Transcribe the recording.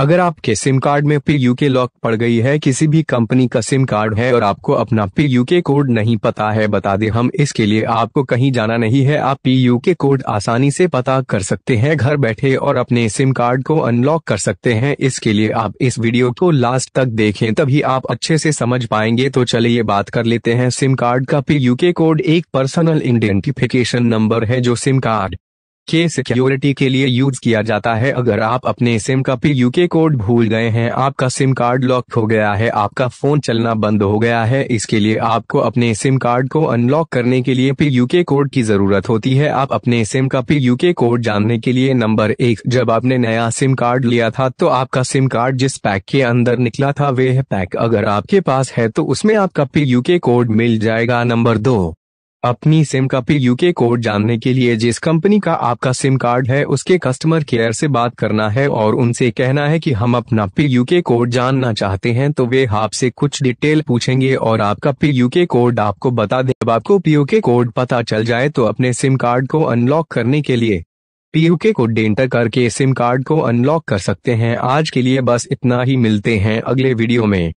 अगर आपके SIM card में यू के लॉक पड़ गई है किसी भी कंपनी का सिम कार्ड है और आपको अपना यू के कोड नहीं पता है बता दे हम इसके लिए आपको कहीं जाना नहीं है आप पी यू के कोड आसानी से पता कर सकते हैं घर बैठे और अपने सिम कार्ड को अनलॉक कर सकते हैं इसके लिए आप इस वीडियो को लास्ट तक देखें तभी आप अच्छे से समझ पाएंगे तो चलिए बात कर लेते हैं सिम कार्ड का यू के कोड एक पर्सनल आइडेंटिफिकेशन नंबर है जो सिम कार्ड के सिक्योरिटी के लिए यूज किया जाता है अगर आप अपने सिम का पी यूके कोड भूल गए हैं आपका सिम कार्ड लॉक हो गया है आपका फोन चलना बंद हो गया है इसके लिए आपको अपने सिम कार्ड को अनलॉक करने के लिए पी यूके कोड की जरूरत होती है आप अपने सिम का पी यूके कोड जानने के लिए नंबर एक जब आपने नया सिम कार्ड लिया था तो आपका सिम कार्ड जिस पैक के अंदर निकला था वह पैक अगर आपके पास है तो उसमें आपका पी यूके कोड मिल जाएगा नंबर दो अपनी सिम का पी के कोड जानने के लिए जिस कंपनी का आपका सिम कार्ड है उसके कस्टमर केयर से बात करना है और उनसे कहना है कि हम अपना पी यूके कोड जानना चाहते हैं तो वे आपसे कुछ डिटेल पूछेंगे और आपका पी यूके कोड आपको बता दे जब आपको पी यूके कोड पता चल जाए तो अपने सिम कार्ड को अनलॉक करने के लिए पी के कोड एंटर करके सिम कार्ड को अनलॉक कर सकते हैं आज के लिए बस इतना ही मिलते हैं अगले वीडियो में